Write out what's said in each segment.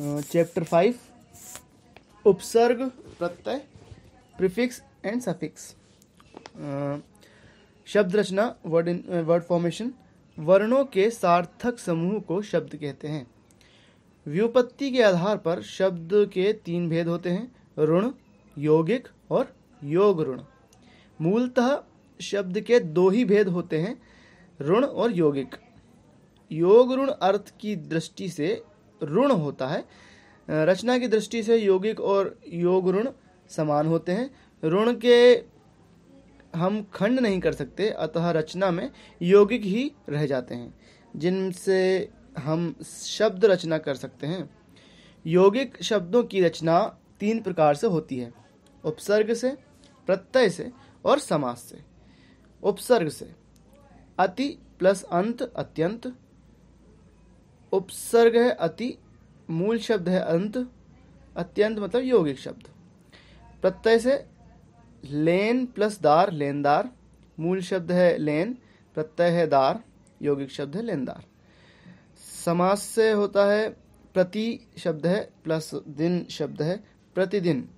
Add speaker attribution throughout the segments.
Speaker 1: Chapter five उपसर्ग प्रत्यय prefix and suffix शब्द रचना वर्ड इन वर्ड फॉर्मेशन वर्णों के सार्थक समूह को शब्द कहते हैं व्युपत्ति के आधार पर शब्द के तीन भेद होते हैं ऋण यौगिक और योग ऋण मूलतः शब्द के दो ही भेद होते हैं ऋण और यौगिक योग ऋण अर्थ की दृष्टि से ऋण होता है रचना की दृष्टि से योगिक और योग ऋण समान होते हैं ऋण के हम खंड नहीं कर सकते अतः रचना में यौगिक ही रह जाते हैं जिनसे हम शब्द रचना कर सकते हैं यौगिक शब्दों की रचना तीन प्रकार से होती है उपसर्ग से प्रत्यय से और समास से उपसर्ग से अति प्लस अंत अत्यंत उपसर्ग है अति मूल शब्द है अंत अत्यंत मतलब यौगिक शब्द प्रत्यय से लेन प्लस दार लेनदार मूल शब्द है लेन प्रत्यय है दार यौगिक शब्द है लेनदार समास से होता है प्रति शब्द है प्लस दिन शब्द है प्रतिदिन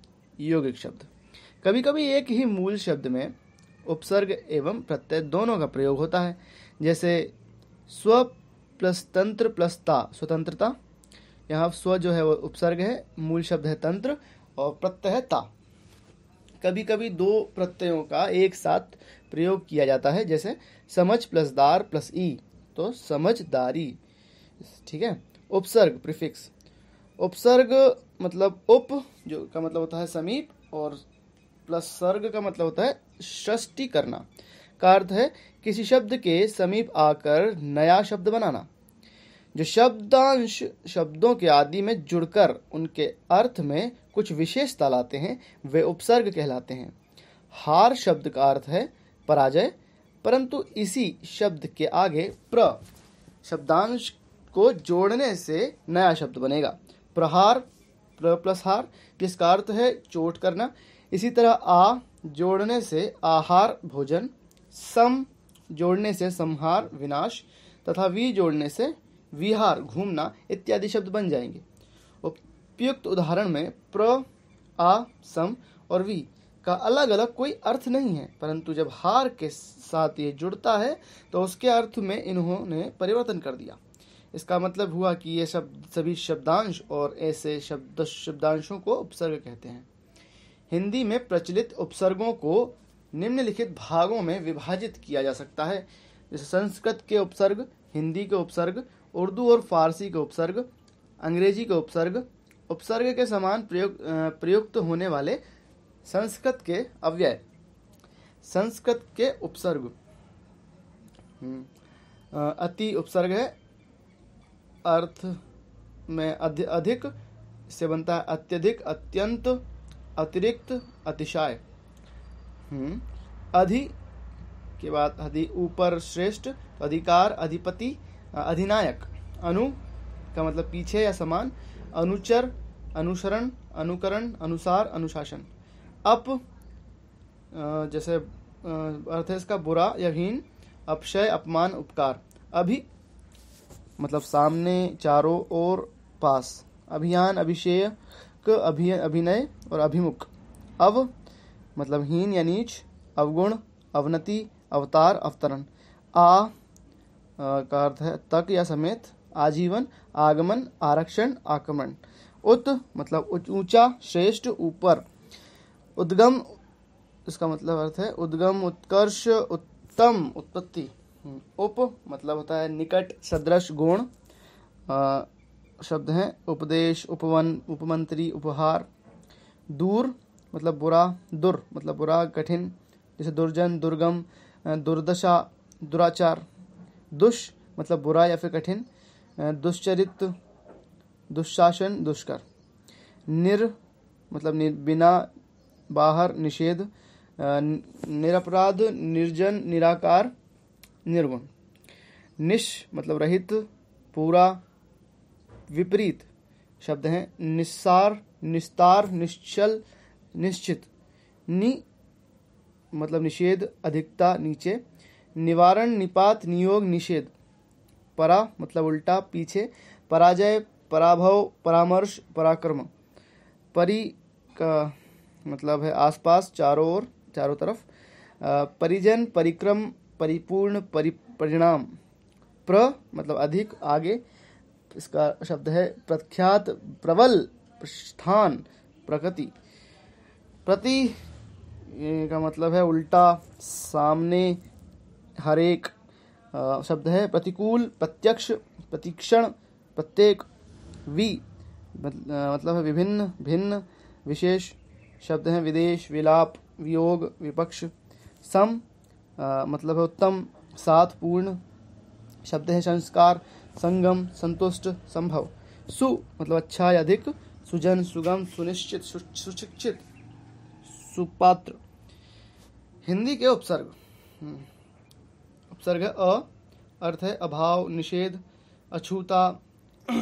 Speaker 1: यौगिक शब्द कभी कभी एक ही मूल शब्द में उपसर्ग एवं प्रत्यय दोनों का प्रयोग होता है जैसे स्व प्लस तंत्र प्लस ता स्वतंत्रता यहाँ स्व जो है वो उपसर्ग है मूल शब्द है तंत्र और प्रत्यय है ता कभी कभी दो प्रत्ययों का एक साथ प्रयोग किया जाता है जैसे समझ प्लस दार प्लस ई तो समझदारी ठीक है उपसर्ग प्रिफिक्स उपसर्ग मतलब उप जो का मतलब होता है समीप और प्लस सर्ग का मतलब होता है षष्टि करना का अर्थ है किसी शब्द के समीप आकर नया शब्द बनाना जो शब्दांश शब्दों के आदि में जुड़कर उनके अर्थ में कुछ विशेषता लाते हैं वे उपसर्ग कहलाते हैं हार शब्द का अर्थ है पराजय परंतु इसी शब्द के आगे प्र शब्दांश को जोड़ने से नया शब्द बनेगा प्रहार प्र प्लस हार जिसका अर्थ है चोट करना इसी तरह आ जोड़ने से आहार भोजन सम जोड़ने से संहार विनाश तथा वी जोड़ने से विहार घूमना इत्यादि शब्द बन जाएंगे उपयुक्त उदाहरण में प्र आ सम और वी का अलग अलग कोई अर्थ नहीं है परंतु जब हार के साथ ये जुड़ता है तो उसके अर्थ में इन्होंने परिवर्तन कर दिया इसका मतलब हुआ कि ये शब्द सभी शब्दांश और ऐसे शब्द शब्दांशों को उपसर्ग कहते हैं हिंदी में प्रचलित उपसर्गों को निम्नलिखित भागों में विभाजित किया जा सकता है जैसे संस्कृत के उपसर्ग हिंदी के उपसर्ग उर्दू और फारसी के उपसर्ग अंग्रेजी के उपसर्ग उपसर्ग के समान प्रयोग प्रयुक्त होने वाले संस्कृत के अव्यय संस्कृत के उपसर्ग हम्म, अति उपसर्ग है अर्थ में अधिक से बनता है अत्यधिक अत्यंत अतिरिक्त अतिशाय हम्म। अधि के बाद अधि ऊपर श्रेष्ठ अधिकार अधिपति अधिनायक अनु का मतलब पीछे या समान अनुचर अनुसरण अनुकरण अनुसार अनुशासन अप जैसे अर्थ है इसका बुरा या हीन अपशय अपमान उपकार अभी मतलब सामने चारों ओर पास अभियान अभिषेक अभिनय और अभिमुख अव मतलब हीन या नीच अवगुण अवनति अवतार अवतरण आ का अर्थ है तक या समेत आजीवन आगमन आरक्षण आक्रमण उत मतलब ऊंचा श्रेष्ठ ऊपर उद्गम इसका मतलब अर्थ है उद्गम उत्कर्ष उत्तम उत्पत्ति हम्म, उप मतलब होता है निकट सदृश गुण शब्द हैं उपदेश उपवन उपमंत्री उपहार दूर मतलब बुरा दुर मतलब बुरा कठिन जैसे दुर्जन दुर्गम दुर्दशा दुराचार दुष मतलब बुरा या फिर कठिन दुश्चरित दुशासन दुष्कर निर मतलब निर, बिना बाहर निषेध निरपराध निर्जन निराकार निर्गुण निश मतलब रहित पूरा विपरीत शब्द हैं निस्सार निस्तार निश्चल निश्चित नि मतलब निषेध अधिकता नीचे निवारण निपात नियोग निषेध परा मतलब उल्टा पीछे पराजय पराभव परामर्श पराक्रम परी का मतलब है आसपास चारों ओर चारों तरफ परिजन परिक्रम परिपूर्ण परि परिणाम प्र मतलब अधिक आगे इसका शब्द है प्रख्यात प्रबल स्थान प्रकृति प्रति का मतलब है उल्टा सामने हरेक शब्द है प्रतिकूल प्रत्यक्ष प्रतीक्षण प्रत्येक वि मतलब है विभिन्न भिन्न विशेष शब्द हैं विदेश विलाप वियोग विपक्ष सम आ, मतलब है उत्तम साथ पूर्ण शब्द हैं संस्कार संगम संतुष्ट संभव सु मतलब अच्छा या अधिक सुजन सुगम सुनिश्चित सुशिक्षित सुपात्र हिंदी के उपसर्ग हम्म। उपसर्ग अ अर्थ है अभाव निषेध अछूता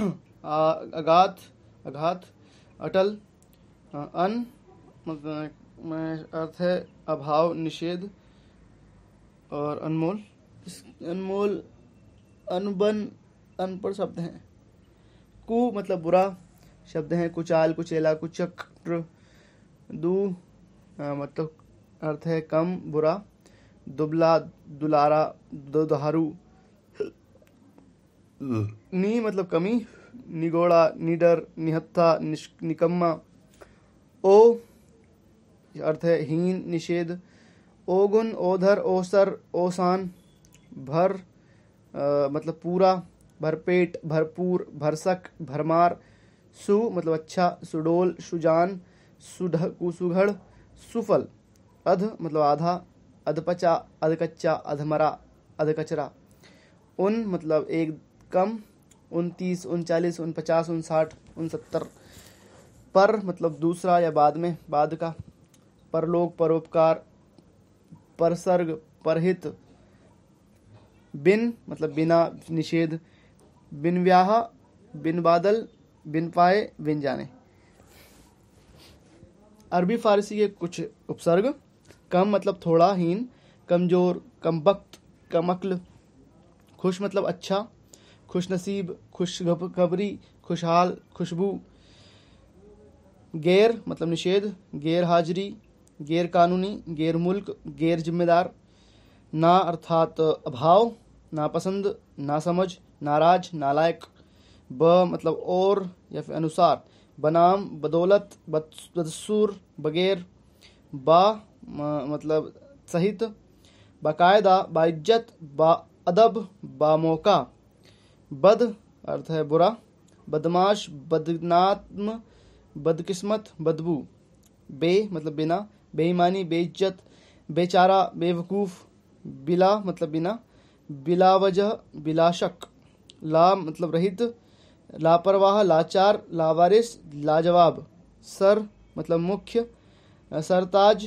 Speaker 1: अगाथ अघात अटल अन अर्थ है अभाव निषेध और अनमोल अनमोल अनबन अनपढ़ शब्द हैं कु मतलब बुरा शब्द हैं कुचाल कुचेला कुचक्र दू मतलब अर्थ है कम बुरा दुबला दुलारा दुधारू नी मतलब कमी निगोड़ा निडर निहत्था निकम्मा ओ अर्थ है हीन निषेध ओगुन ओधर ओसर ओसान भर आ, मतलब पूरा भरपेट भरपूर भरसक भरमार सु मतलब अच्छा सुडोल सुजान सुढ सुघड़ सुफल अध मतलब आधा अधपचा अधकच्चा अधमरा अधकचरा उन मतलब एक कम उनतीस उनचालीस उन पचास उन साठ उन सत्तर पर मतलब दूसरा या बाद में बाद का परलोक परोपकार परसर्ग परहित बिन मतलब बिना निषेध बिन व्याह बिन बादल बिन पाए बिन जाने अरबी फारसी के कुछ उपसर्ग कम मतलब थोड़ा हीन कमज़ोर कम वक्त कम अक्ल खुश मतलब अच्छा खुशनसीब खुश खबरी खुशहाल खुशबू गैर मतलब निषेध गैर हाजिरी गैर कानूनी गैर मुल्क गैर जिम्मेदार ना अर्थात अभाव नापसंद नासमझ नाराज नालायक ब मतलब और या फिर अनुसार बनाम बदौलत बदसूर बगैर बा मतलब सहित बाकायदा बाइज्जत बाअदब बामौका बद अर्थ है बुरा बदमाश बदनात्म बदकिस्मत बदबू बे मतलब बिना बेईमानी बेइज्जत बेचारा बेवकूफ़ बिला मतलब बिना बिलावजह बिलाशक ला मतलब रहित लापरवाह लाचार लावारिस लाजवाब सर मतलब मुख्य सरताज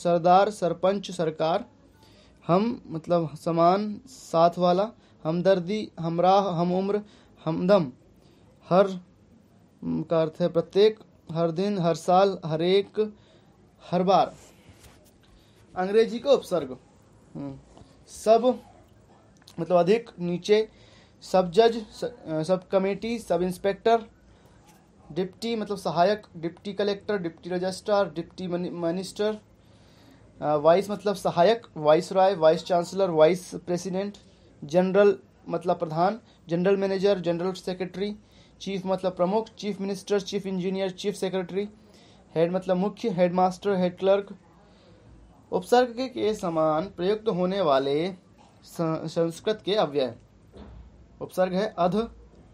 Speaker 1: सरदार सरपंच सरकार हम मतलब समान साथ वाला हमदर्दी हमराह हम उम्र हमदम हर का अर्थ है प्रत्येक हर दिन हर साल हर एक हर बार अंग्रेजी का उपसर्ग हम्म। सब मतलब अधिक नीचे सब जज sub committee sub inspector deputy मतलब सहायक deputy collector deputy registrar deputy minister vice मतलब सहायक viceroy vice chancellor vice president general मतलब प्रधान general manager general secretary chief मतलब प्रमुख chief minister chief engineer chief secretary head मतलब मुख्य हेड मास्टर हेड क्लर्क उपसर्ग के समान प्रयुक्त होने वाले संस्कृत के अव्यय उपसर्ग है अध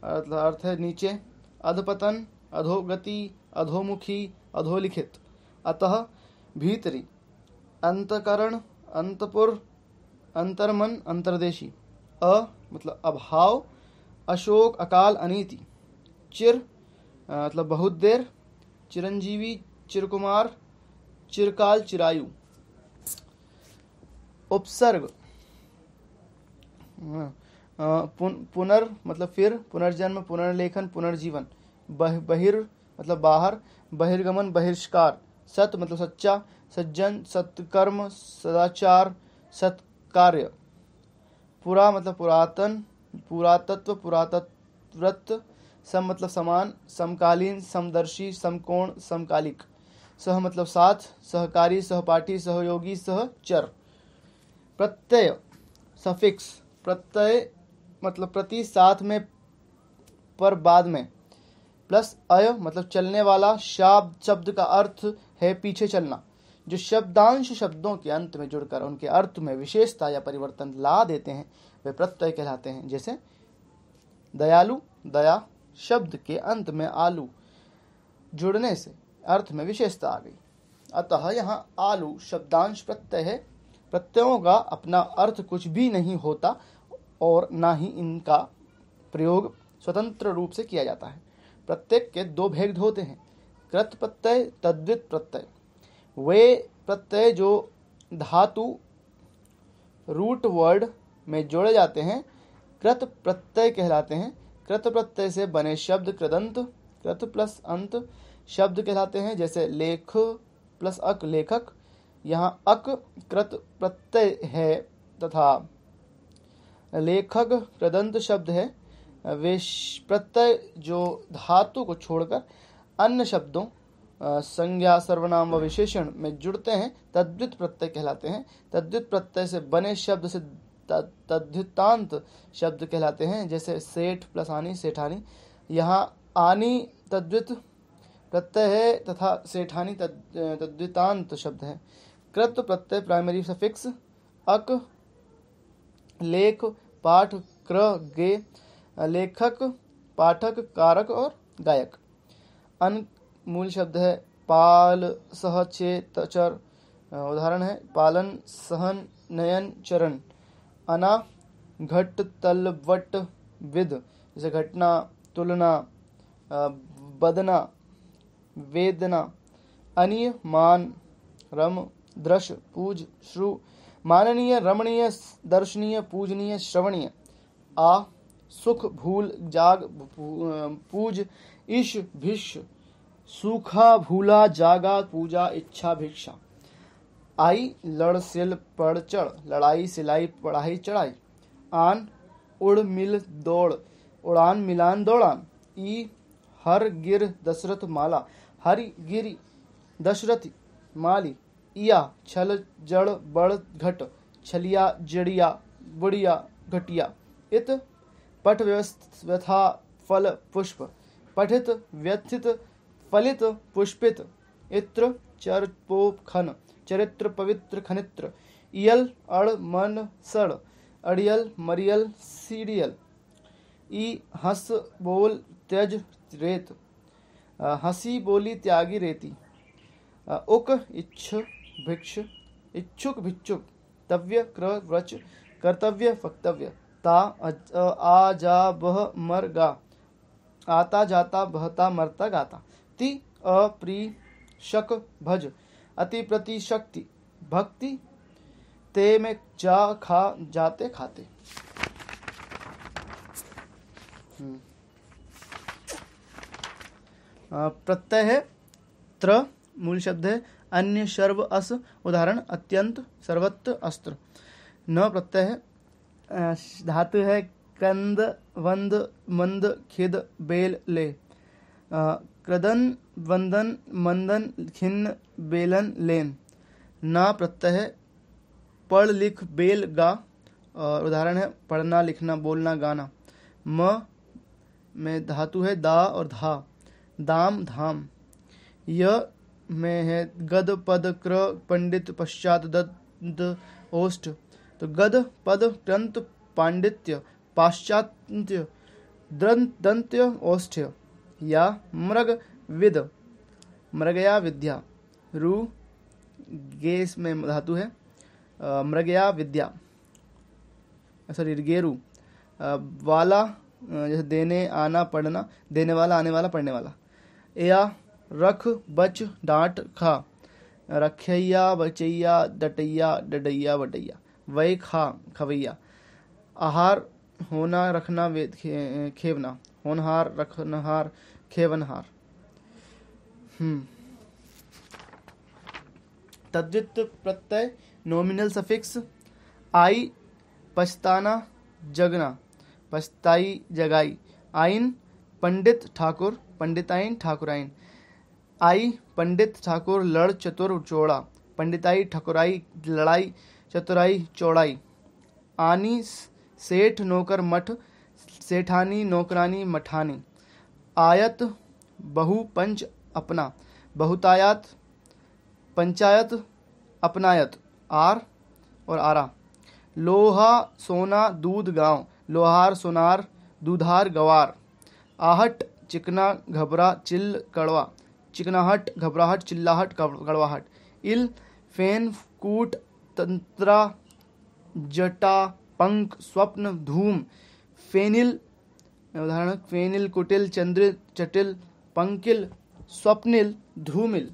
Speaker 1: अर्थ है नीचे अधपतन अधोगति अधोमुखी अधोलिखित अतः भीतरी अंतकरण अंतपुर अंतर्मन अंतर्देशी अ मतलब अभाव अशोक अकाल अनीति चिर मतलब बहुत देर चिरंजीवी चिरकुमार चिरकाल चिरायु उपसर्ग हाँ। पुनर् मतलब फिर पुनर्जन्म पुनर्लेखन पुनर्जीवन बह, बहिर् मतलब बाहर बहिर्गमन बहिष्कार सत मतलब सच्चा सज्जन सत्कर्म सदाचार सत्कार्य पुरा मतलब पुरातन पुरातत्व पुरातत्वत सम मतलब समान समकालीन समदर्शी समकोण समकालिक सह मतलब साथ सहकारी सहपाठी सहयोगी सहचर प्रत्यय सफिक्स प्रत्यय मतलब प्रति साथ में पर बाद में प्लस अय मतलब चलने वाला शाब शब्द का अर्थ है पीछे चलना जो शब्दांश शब्दों के अंत में जुड़कर उनके अर्थ में विशेषता या परिवर्तन ला देते हैं वे प्रत्यय कहलाते हैं जैसे दयालु दया शब्द के अंत में आलू जुड़ने से अर्थ में विशेषता आ गई अतः यहाँ आलू शब्दांश प्रत्यय है प्रत्ययों का अपना अर्थ कुछ भी नहीं होता और ना ही इनका प्रयोग स्वतंत्र रूप से किया जाता है प्रत्येक के दो भेद होते हैं कृत प्रत्यय तद्वित प्रत्यय वे प्रत्यय जो धातु रूट वर्ड में जोड़े जाते हैं कृत प्रत्यय कहलाते हैं कृत प्रत्यय से बने शब्द कृदंत कृत प्लस अंत शब्द कहलाते हैं जैसे लेख प्लस अक लेखक यहाँ अक कृत प्रत्यय है तथा लेखक प्रदंत शब्द है वे प्रत्यय जो धातु को छोड़कर अन्य शब्दों संज्ञा सर्वनाम व विशेषण में जुड़ते हैं तद्वित प्रत्यय कहलाते हैं तद्वित प्रत्यय से बने शब्द से तद्युतांत शब्द कहलाते हैं जैसे सेठ प्लस आनी सेठानी यहाँ आनी तद्वित प्रत्यय है तथा सेठानी तद्वितांत शब्द है कृत प्रत्यय प्राइमरी सफिक्स अक लेख पाठ क्र गे लेखक पाठक कारक और गायक अन मूल शब्द है पाल सह छे तचर उदाहरण है पालन सहन नयन चरण अना घट तल वट विद जैसे घटना तुलना बदना वेदना अनिय मान रम दृश पूज श्रु माननीय रमणीय दर्शनीय पूजनीय श्रवणीय आ सुख भूल जाग पूज ईश भिक्ष सूखा भूला जागा पूजा इच्छा भिक्षा आई लड़ सिल पढ़ चढ़ लड़ाई सिलाई पढ़ाई चढ़ाई आन उड़ मिल दौड़ उड़ान मिलान दौड़ान ई हर गिर दशरथ माला हरि गिरी दशरथ माली या छल जड़ बड़ घट छलिया जड़िया बुढ़िया घटिया इत पट व्यवस्था फल पुष्प पठित व्यथित फलित पुष्पित इत्र चर पोप खन चरित्र पवित्र खनित्र इयल अड़ मन सड़ अड़ियल मरियल सीडियल ई हस बोल त्यज रेत हसी बोली त्यागी रेती उक इच्छ भिक्ष इच्छुक भिक्षुक तव्य क्र व्रच कर्तव्य वक्तव्य ता आ जा बह मर गा आता जाता बहता मरता गाता ति अप्री शक भज अति प्रति शक्ति भक्ति ते में जा खा जाते खाते हम्म। प्रत्यय है त्र मूल शब्द है अन्य सर्व अस उदाहरण अत्यंत सर्वत्र अस्त्र न प्रत्यय धातु है कंद वंद मंद खिद बेल ले क्रदन वंदन मंदन खिन्न बेलन लेन न प्रत्यय पढ़ लिख बेल गा और उदाहरण है पढ़ना लिखना बोलना गाना म में धातु है दा और धा दाम धाम यह में है गद पद क्र पंडित पश्चात दंत ओष्ठ तो गद पद क्रंत पांडित्य पाश्चात्य दंत्य ओष्ठ या मृग विद मृगया विद्या रू गेस में धातु है मृगया विद्या सॉरी गेरु वाला जैसे देने आना पढ़ना देने वाला आने वाला पढ़ने वाला या रख बच डांट खा रखैया बचैया डटैया डडैया बटैया वय खा खवैया आहार होना रखना खे, खेवना होनहार रखनहार खेवनहार हम्म। तद्वित प्रत्यय नॉमिनल सफिक्स आई पछताना जगना पछताई जगाई आइन पंडित ठाकुर पंडिताइन ठाकुराइन आई पंडित ठाकुर लड़ चतुर चौड़ा पंडिताई ठकुराई लड़ाई चतुराई चौड़ाई आनी सेठ नौकर मठ सेठानी नौकरानी मठानी आयत बहु पंच अपना बहुतायात पंचायत अपनायत आर और आरा लोहा सोना दूध गांव लोहार सोनार दूधार गवार आहट चिकना घबरा चिल्ल कड़वा चिकनाहट घबराहट चिल्लाहट गड़वाहट इल फेन कूट तंत्रा जटा पंक स्वप्न धूम फेनिल उदाहरण फेनिल कुटिल चंद्र चटिल पंकिल स्वप्निल धूमिल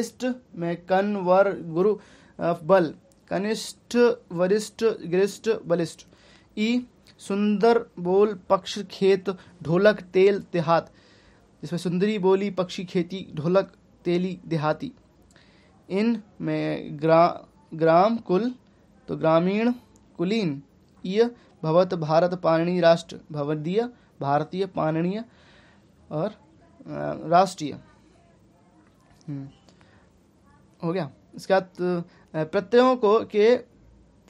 Speaker 1: इष्ट में कन वर गुरु बल कनिष्ठ वरिष्ठ गिरिष्ठ बलिष्ठ ई सुंदर बोल पक्ष खेत ढोलक तेल देहात जिसमें सुंदरी बोली पक्षी खेती ढोलक तेली देहाती इन में ग्रा ग्राम कुल तो ग्रामीण कुलीन य भवत भारत पाणनीय राष्ट्र भवदीय भारतीय पाणनीय और राष्ट्रीय हम्म। हो गया इसके बाद प्रत्ययों को के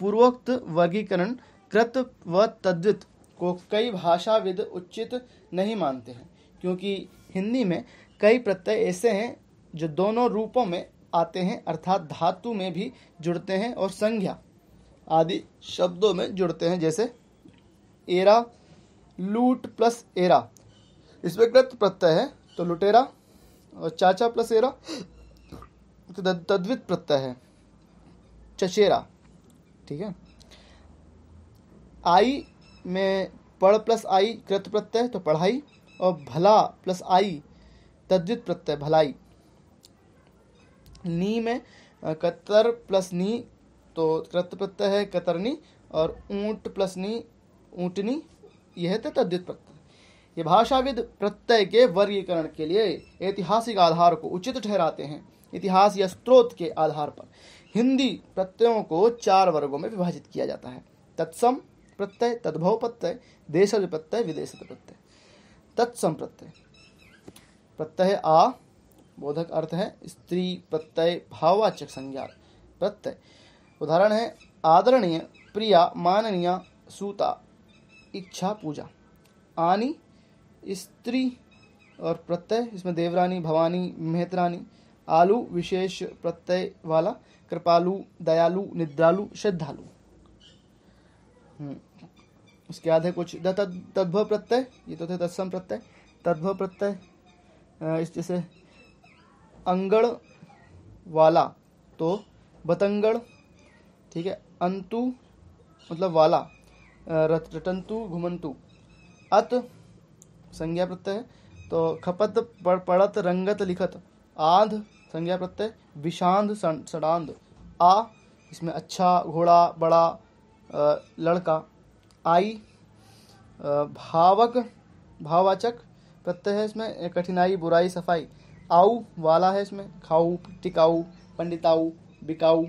Speaker 1: पूर्वोक्त वर्गीकरण कृत व तद्वित को कई भाषाविद उचित नहीं मानते हैं क्योंकि हिंदी में कई प्रत्यय ऐसे हैं जो दोनों रूपों में आते हैं अर्थात धातु में भी जुड़ते हैं और संज्ञा आदि शब्दों में जुड़ते हैं जैसे एरा लूट प्लस एरा इसमें कृत प्रत्यय है तो लुटेरा और चाचा प्लस एरा तो तद्वित प्रत्यय है चचेरा ठीक है आई में पढ़ प्लस आई कृत प्रत्यय तो पढ़ाई और भला प्लस आई तद्युत प्रत्यय भलाई नी में कतर प्लस नी तो कृत प्रत्यय है कतरनी और ऊंट प्लस नी ऊँटनी यह थे तद्युत प्रत्यय ये भाषाविद प्रत्यय के वर्गीकरण के लिए ऐतिहासिक आधार को उचित ठहराते हैं इतिहास या स्रोत के आधार पर हिंदी प्रत्ययों को चार वर्गों में विभाजित किया जाता है तत्सम प्रत्यय तद्भव प्रत्यय देशज प्रत्यय विदेश प्रत्यय तत्सम प्रत्यय प्रत्यय आ बोधक अर्थ है स्त्री प्रत्यय भाववाचक संज्ञा प्रत्यय उदाहरण है आदरणीय प्रिया माननीय सूता इच्छा पूजा आनी स्त्री और प्रत्यय इसमें देवरानी भवानी मेहतरानी आलू विशेष प्रत्यय वाला कृपालु दयालु निद्रालु श्रद्धालु हम्म। उसके बाद है कुछ तद्भव प्रत्यय ये तो थे तत्सम प्रत्यय तद्भव प्रत्यय इस जैसे अंगड़ वाला तो बतंगड़ ठीक है अंतु मतलब वाला रटंतु घुमंतु अत संज्ञा प्रत्यय तो खपत पड़ पड़त रंगत लिखत आध संज्ञा प्रत्यय विषांध सड़ांध आ इसमें अच्छा घोड़ा बड़ा लड़का आई भावक भाववाचक प्रत्यय है इसमें कठिनाई बुराई सफाई आऊ वाला है इसमें खाऊ टिकाऊ पंडिताऊ बिकाऊ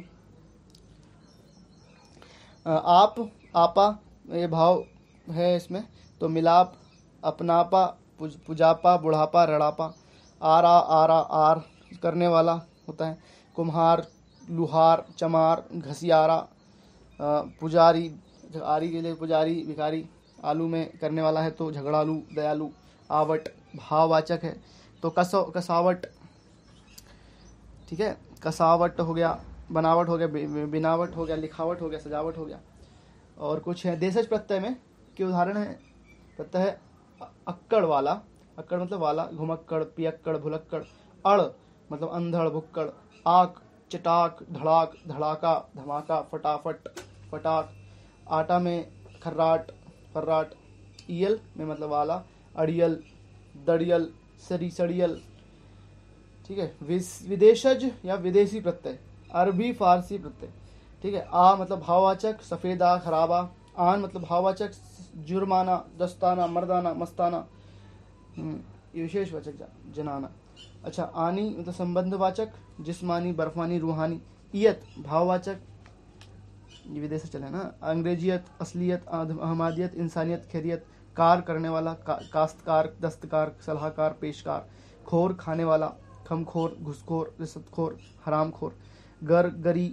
Speaker 1: आप आपा ये भाव है इसमें तो मिलाप अपनापा पुज, पुजापा बुढ़ापा रड़ापा आरा आरा आर करने वाला होता है कुम्हार लुहार चमार घसियारा पुजारी आरी के लिए पुजारी भिखारी आलू में करने वाला है तो झगड़ालू दयालु आवट भाववाचक है तो कसो कसावट ठीक है कसावट हो गया बनावट हो गया बिनावट हो गया लिखावट हो गया सजावट हो गया और कुछ है देशज प्रत्यय में के उदाहरण है प्रत्यय है अक्कड़ वाला अक्कड़ मतलब वाला घुमक्कड़ पियक्कड़ भुलक्कड़ अड़ मतलब अंधड़ भुक्कड़ आक चटाक धड़ाक धड़ाका धमाका फटाफट फटाक आटा में खर्राट फर्राट ईयल में मतलब आला अड़ियल दड़ियल सरी सड़ियल ठीक है विदेशज या विदेशी प्रत्यय अरबी फारसी प्रत्यय ठीक है आ मतलब भाववाचक सफ़ेदा खराबा आन मतलब भाववाचक जुर्माना दस्ताना मर्दाना मस्ताना हम्म, विशेष वाचक जनाना अच्छा आनी मतलब संबंधवाचक जिस्मानी बर्फानी रूहानी इयत भाववाचक विदेश से चले ना अंग्रेजियत असलियत अहमदियत इंसानियत खैरियत कार करने वाला का, काश्तकार दस्तकार सलाहकार पेशकार खोर खाने वाला खमखोर घुसखोर रिश्वतखोर हरामखोर गर गरी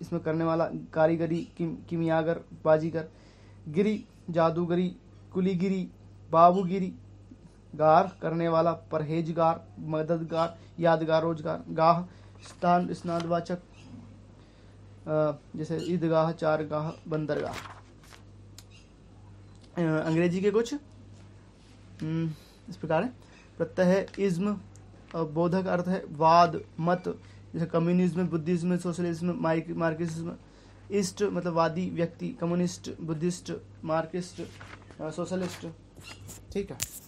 Speaker 1: इसमें करने वाला कारीगरी किमियागर बाजीगर गिरी जादूगरी कुलीगिरी बाबूगिरी गार करने वाला परहेजगार मददगार यादगार रोजगार गाह स्थान स्नानवाचक जैसे ईदगाह चारगाह बंदरगाह अंग्रेजी के कुछ हम्म, इस प्रकार है प्रत्यय है इज्म बोधक अर्थ है वाद मत जैसे कम्युनिज्म बुद्धिज्म सोशलिज्म मार्क्सिज्म इष्ट मतलब वादी व्यक्ति कम्युनिस्ट बुद्धिस्ट मार्क्सिस्ट सोशलिस्ट ठीक है